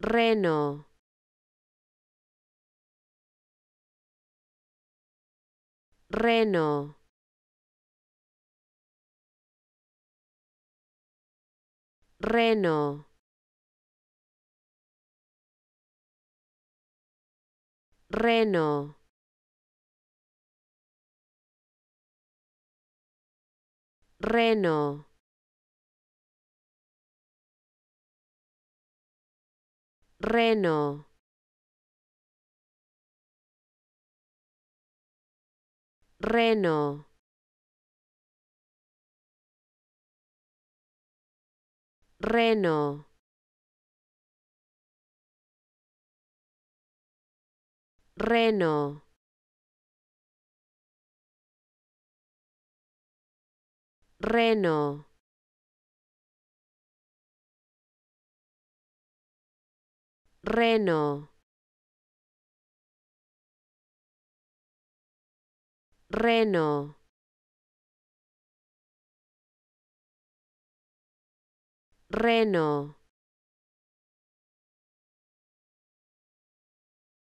reno reno reno reno reno reno reno reno reno reno reno reno reno